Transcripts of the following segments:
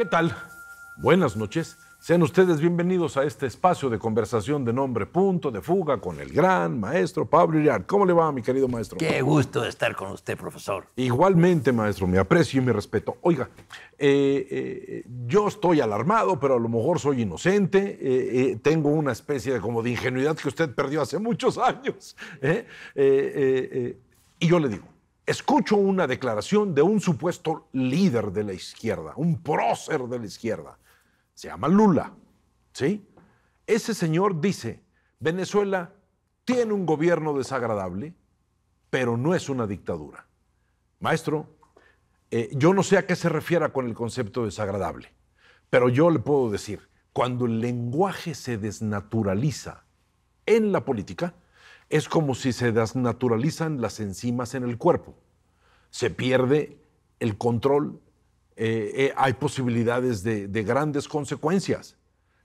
¿Qué tal? Buenas noches. Sean ustedes bienvenidos a este espacio de conversación de nombre Punto de Fuga con el gran maestro Pablo Iriar. ¿Cómo le va, mi querido maestro? Qué gusto estar con usted, profesor. Igualmente, maestro, me aprecio y me respeto. Oiga, eh, eh, yo estoy alarmado, pero a lo mejor soy inocente. Eh, tengo una especie de, como de ingenuidad que usted perdió hace muchos años. y yo le digo, escucho una declaración de un supuesto líder de la izquierda, un prócer de la izquierda. Se llama Lula, ¿sí? Ese señor dice, Venezuela tiene un gobierno desagradable, pero no es una dictadura. Maestro, eh, yo no sé a qué se refiera con el concepto desagradable, pero yo le puedo decir, cuando el lenguaje se desnaturaliza en la política, es como si se desnaturalizan las enzimas en el cuerpo. Se pierde el control, eh, eh, hay posibilidades de, de grandes consecuencias.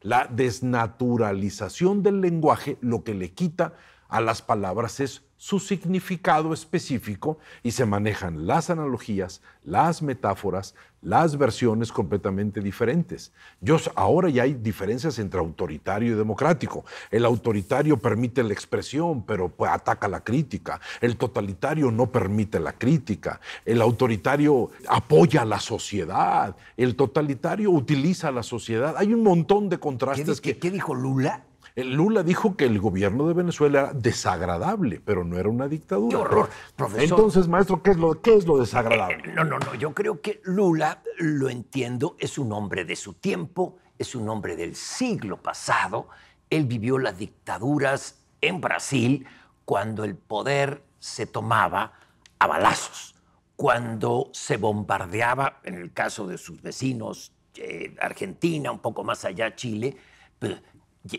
La desnaturalización del lenguaje lo que le quita a las palabras es su significado específico y se manejan las analogías, las metáforas, las versiones completamente diferentes. Yo, ahora ya hay diferencias entre autoritario y democrático. El autoritario permite la expresión, pero pues, ataca la crítica. El totalitario no permite la crítica. El autoritario apoya a la sociedad. El totalitario utiliza a la sociedad. Hay un montón de contrastes. que, ¿qué dijo Lula? Lula dijo que el gobierno de Venezuela era desagradable, pero no era una dictadura. ¡Qué horror! Entonces, maestro, ¿qué es, lo, es lo desagradable? No, no, no. Yo creo que Lula, lo entiendo, es un hombre de su tiempo, es un hombre del siglo pasado. Él vivió las dictaduras en Brasil cuando el poder se tomaba a balazos, cuando se bombardeaba, en el caso de sus vecinos, eh, Argentina, un poco más allá, Chile,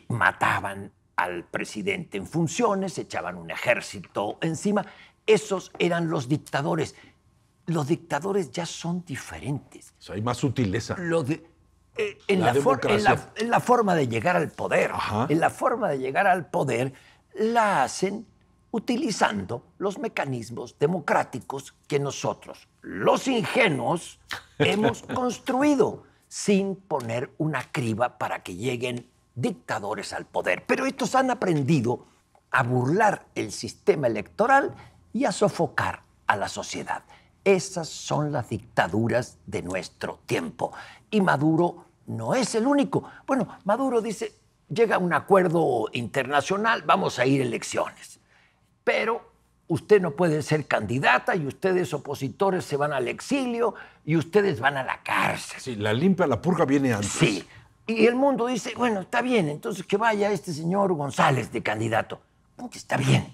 mataban al presidente en funciones, echaban un ejército encima. Esos eran los dictadores. Los dictadores ya son diferentes. hay más sutileza. Lo eh, en, la forma de llegar al poder, en la forma de llegar al poder, la hacen utilizando los mecanismos democráticos que nosotros, los ingenuos, hemos construido sin poner una criba para que lleguen dictadores al poder. Pero estos han aprendido a burlar el sistema electoral y a sofocar a la sociedad. Esas son las dictaduras de nuestro tiempo. Y Maduro no es el único. Bueno, Maduro dice, llega un acuerdo internacional, vamos a ir a elecciones. Pero usted no puede ser candidata y ustedes opositores se van al exilio y ustedes van a la cárcel. Sí, la limpia, la purga viene antes. Sí, y el mundo dice, bueno, está bien, entonces que vaya este señor González de candidato. Porque está bien.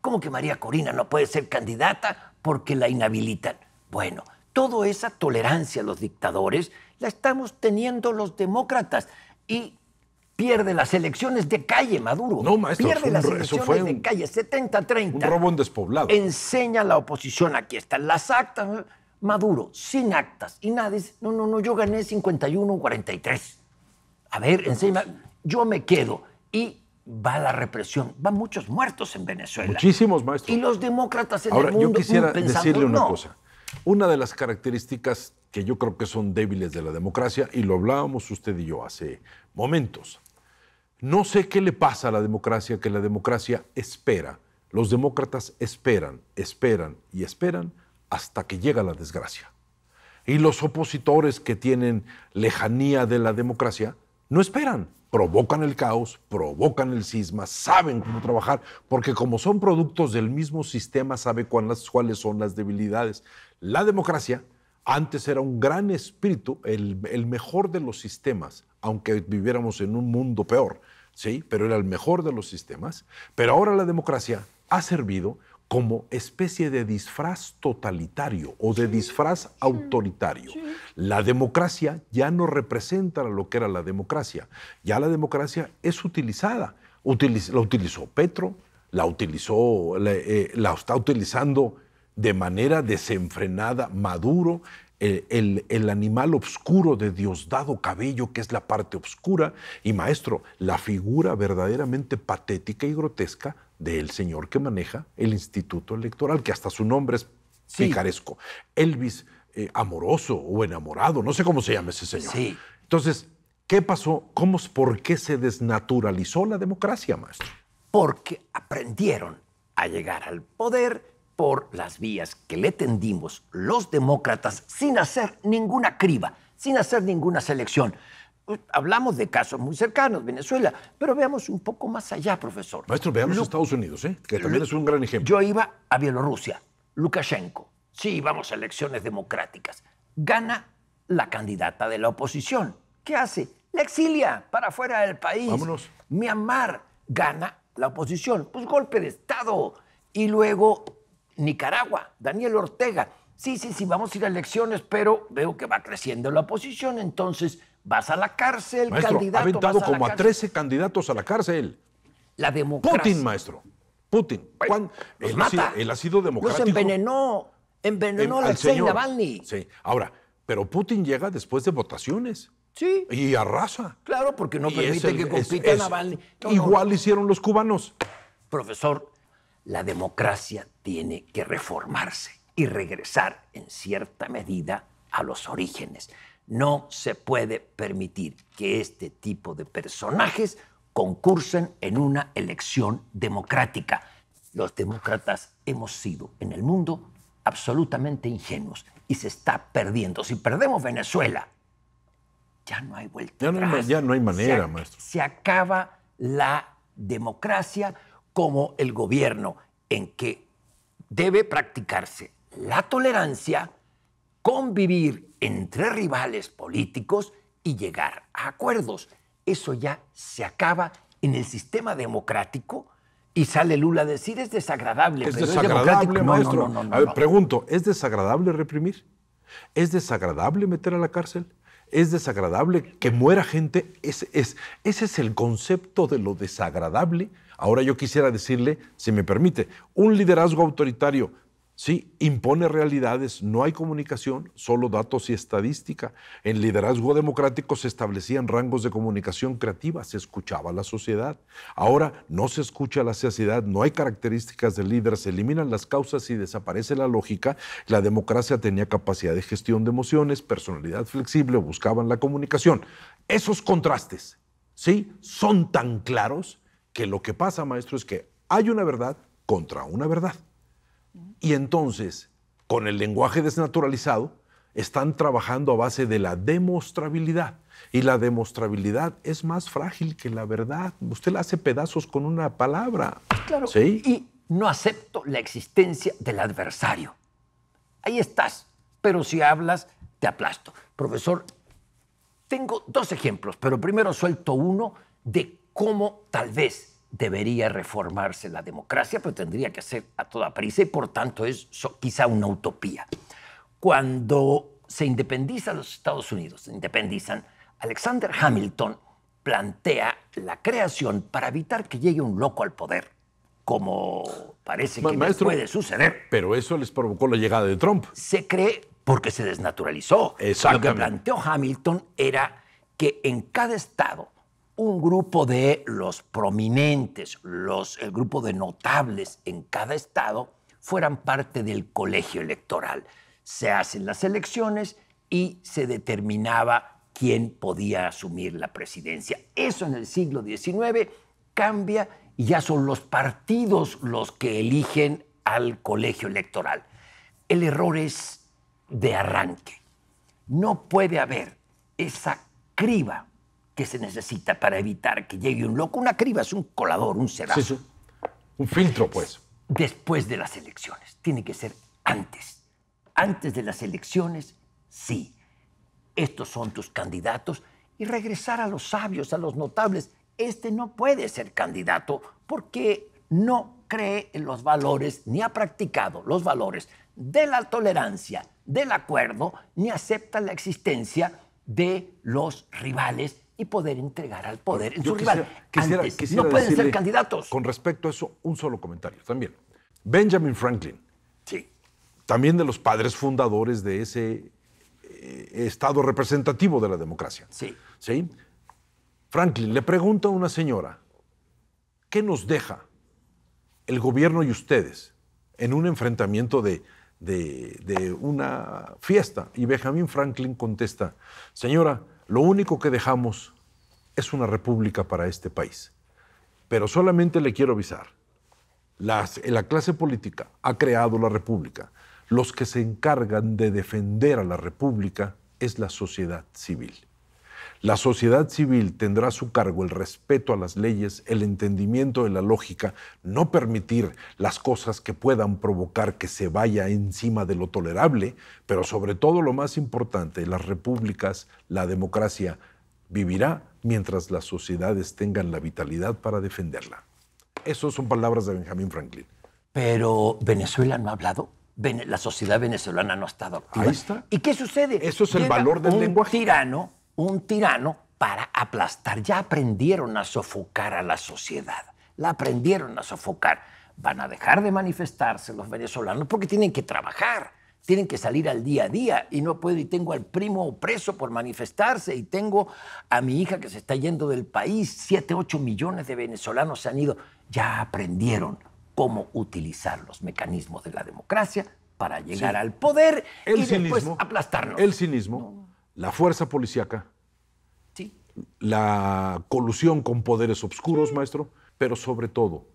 ¿Cómo que María Corina no puede ser candidata porque la inhabilitan? Bueno, toda esa tolerancia a los dictadores la estamos teniendo los demócratas y pierde las elecciones de calle Maduro. No, maestro, pierde las elecciones un, de calle 70-30. Un robo en despoblado. Enseña a la oposición, aquí están las actas. Maduro, sin actas y nadie dice, no, no, no, yo gané 51-43 a ver, encima yo me quedo. Y va la represión, van muchos muertos en Venezuela. Muchísimos, maestros. Y los demócratas en Ahora, el mundo. Yo quisiera decirle una cosa. Una de las características que yo creo que son débiles de la democracia, y lo hablábamos usted y yo hace momentos, no sé qué le pasa a la democracia, que la democracia espera. Los demócratas esperan, esperan y esperan hasta que llega la desgracia. Y los opositores que tienen lejanía de la democracia no esperan, provocan el caos, provocan el cisma, saben cómo trabajar, porque como son productos del mismo sistema, sabe cuáles, son las debilidades. La democracia antes era un gran espíritu, el, el mejor de los sistemas, aunque viviéramos en un mundo peor, ¿sí? pero era el mejor de los sistemas. Pero ahora la democracia ha servido como especie de disfraz totalitario o de disfraz autoritario. La democracia ya no representa lo que era la democracia. Ya la democracia es utilizada. la utilizó Petro, la utilizó, eh, la, está utilizando de manera desenfrenada Maduro, el, el, animal oscuro de Diosdado Cabello, que es la parte oscura, y maestro, la figura verdaderamente patética y grotesca del señor que maneja el Instituto Electoral, que hasta su nombre es picaresco. Elvis eh, Amoroso o Enamorado, no sé cómo se llama ese señor. Entonces, ¿qué pasó? ¿Cómo, ¿Por qué se desnaturalizó la democracia, maestro? Porque aprendieron a llegar al poder por las vías que le tendimos los demócratas sin hacer ninguna criba, sin hacer ninguna selección. Pues, hablamos de casos muy cercanos, Venezuela, pero veamos un poco más allá, profesor. Maestro, veamos Estados Unidos, ¿eh? que también es un gran ejemplo. Yo iba a Bielorrusia, Lukashenko. Sí, vamos a elecciones democráticas. Gana la candidata de la oposición. ¿Qué hace? La exilia para fuera del país. Vámonos. Myanmar gana la oposición. Pues golpe de Estado. Y luego Nicaragua, Daniel Ortega. Sí, sí, sí, vamos a ir a elecciones, pero veo que va creciendo la oposición, entonces vas a la cárcel, maestro, candidato. Ha aventado como a 13 candidatos a la cárcel. La democracia. Putin, maestro. Putin. él, mata. Ha, él ha sido democrático. Los envenenó. Envenenó a a Alexei Navalny. Sí. Ahora, pero Putin llega después de votaciones. Sí. Y arrasa. Claro, porque no permite que compita Navalny. igual hicieron los cubanos. Profesor, la democracia tiene que reformarse y regresar en cierta medida a los orígenes. No se puede permitir que este tipo de personajes concursen en una elección democrática. Los demócratas hemos sido en el mundo absolutamente ingenuos y se está perdiendo. Si perdemos Venezuela, ya no hay vuelta. Ya, no, hay, ya no hay manera, maestro. Se acaba la democracia como el gobierno en que debe practicarse la tolerancia convivir entre rivales políticos y llegar a acuerdos. Eso ya se acaba en el sistema democrático y sale Lula a decir es desagradable. Es pero desagradable, es maestro. pregunto, ¿es desagradable reprimir? ¿Es desagradable meter a la cárcel? ¿Es desagradable que muera gente? ese es el concepto de lo desagradable. Ahora yo quisiera decirle, si me permite, un liderazgo autoritario Sí, impone realidades, no hay comunicación, solo datos y estadística. En liderazgo democrático se establecían rangos de comunicación creativa, se escuchaba la sociedad. Ahora no se escucha la sociedad, no hay características del líder, se eliminan las causas y desaparece la lógica. La democracia tenía capacidad de gestión de emociones, personalidad flexible, buscaban la comunicación. Esos contrastes, sí, son tan claros que lo que pasa, maestro, es que hay una verdad contra una verdad. Y entonces, con el lenguaje desnaturalizado, están trabajando a base de la demostrabilidad. Y la demostrabilidad es más frágil que la verdad. Usted la hace pedazos con una palabra. Claro. ¿Sí? Y no acepto la existencia del adversario. Ahí estás, pero si hablas, te aplasto. Profesor, tengo dos ejemplos, pero primero suelto uno de cómo tal vez debería reformarse la democracia, pero tendría que hacer a toda prisa y por tanto es quizá una utopía. Cuando se independizan los Estados Unidos, independizan, Alexander Hamilton plantea la creación para evitar que llegue un loco al poder, como parece que maestro, puede suceder. Pero eso les provocó la llegada de Trump. Se cree porque se desnaturalizó. Lo que planteó Hamilton era que en cada estado un grupo de los prominentes, los, el grupo de notables en cada estado, fueran parte del colegio electoral. Se hacen las elecciones y se determinaba quién podía asumir la presidencia. Eso en el siglo XIX cambia y ya son los partidos los que eligen al colegio electoral. El error es de arranque. No puede haber esa criba que se necesita para evitar que llegue un loco. Una criba es un colador, un cerazo. Sí, Un filtro, pues. Después de las elecciones. Tiene que ser antes. Antes de las elecciones, sí. Estos son tus candidatos. Y regresar a los sabios, a los notables. Este no puede ser candidato porque no cree en los valores ni ha practicado los valores de la tolerancia, del acuerdo, ni acepta la existencia de los rivales y poder entregar al poder en su rival. no pueden ser candidatos. Con respecto a eso, un solo comentario también. Benjamin Franklin, sí. también de los padres fundadores de ese eh, estado representativo de la democracia. Sí. Franklin le pregunta a una señora, ¿qué nos deja el gobierno y ustedes en un enfrentamiento de de, una fiesta. Y Benjamin Franklin contesta, señora, lo único que dejamos es una república para este país. Pero solamente le quiero avisar, la clase política ha creado la república. Los que se encargan de defender a la república es la sociedad civil. La sociedad civil tendrá a su cargo el respeto a las leyes, el entendimiento de la lógica, no permitir las cosas que puedan provocar que se vaya encima de lo tolerable, pero sobre todo lo más importante, las repúblicas, la democracia vivirá mientras las sociedades tengan la vitalidad para defenderla. Esas son palabras de Benjamín Franklin. Pero Venezuela no ha hablado la sociedad venezolana no ha estado activa. ¿Y qué sucede? Eso es el valor del un lenguaje. tirano un tirano para aplastar. Ya aprendieron a sofocar a la sociedad, la aprendieron a sofocar. Van a dejar de manifestarse los venezolanos porque tienen que trabajar, tienen que salir al día a día y no puedo y tengo al primo preso por manifestarse y tengo a mi hija que se está yendo del país. Siete, ocho millones de venezolanos se han ido. Ya aprendieron cómo utilizar los mecanismos de la democracia para llegar al poder y después El cinismo la fuerza policíaca, sí. la colusión con poderes oscuros, maestro, pero sobre todo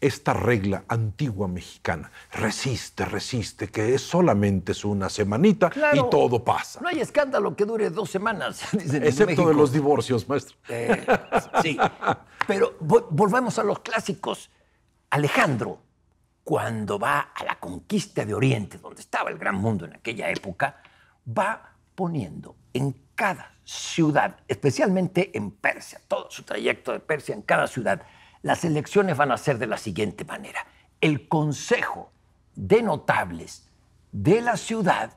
esta regla antigua mexicana, resiste, resiste, que es solamente es una semanita y todo pasa. No hay escándalo que dure dos semanas, dicen Excepto de los divorcios, maestro. Eh, sí, pero volvamos a los clásicos. Alejandro, cuando va a la conquista de Oriente, donde estaba el gran mundo en aquella época, va poniendo en cada ciudad, especialmente en Persia, todo su trayecto de Persia en cada ciudad, las elecciones van a ser de la siguiente manera. El consejo de notables de la ciudad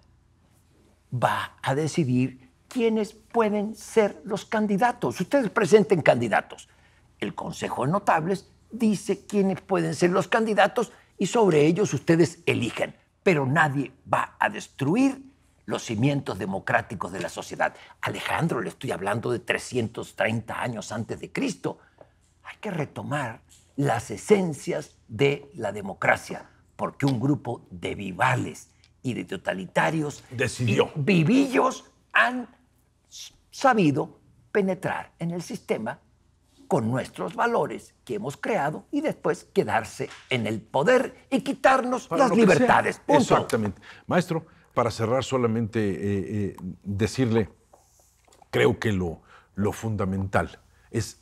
va a decidir quiénes pueden ser los candidatos. Ustedes presenten candidatos. El Consejo de Notables dice quiénes pueden ser los candidatos y sobre ellos ustedes eligen. Pero nadie va a destruir los cimientos democráticos de la sociedad. Alejandro, le estoy hablando de 330 años antes de Cristo. Hay que retomar las esencias de la democracia, porque un grupo de vivales y de totalitarios decidió. vivillos han sabido penetrar en el sistema con nuestros valores que hemos creado y después quedarse en el poder y quitarnos las libertades. Exactamente. Maestro, para cerrar solamente eh, eh, decirle, creo que lo, lo fundamental es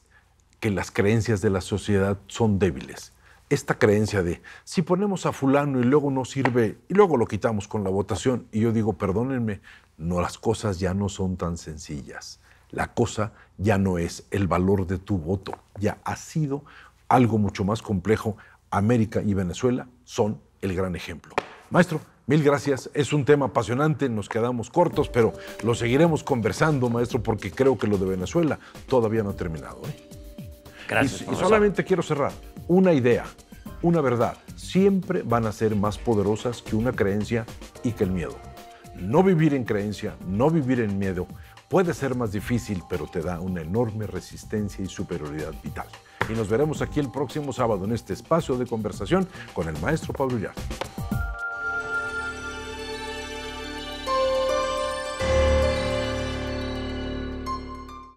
que las creencias de la sociedad son débiles. Esta creencia de si ponemos a fulano y luego no sirve y luego lo quitamos con la votación y yo digo, perdónenme, no, las cosas ya no son tan sencillas. La cosa ya no es el valor de tu voto, ya ha sido algo mucho más complejo. América y Venezuela son el gran ejemplo. Maestro, Mil gracias. Es un tema apasionante, nos quedamos cortos, pero lo seguiremos conversando, maestro, porque creo que lo de Venezuela todavía no ha terminado. ¿eh? Gracias. Y, solamente quiero cerrar una idea, una verdad. Siempre van a ser más poderosas que una creencia y que el miedo. No vivir en creencia, no vivir en miedo, puede ser más difícil, pero te da una enorme resistencia y superioridad vital. Y nos veremos aquí el próximo sábado en este espacio de conversación con el maestro Pablo Yar.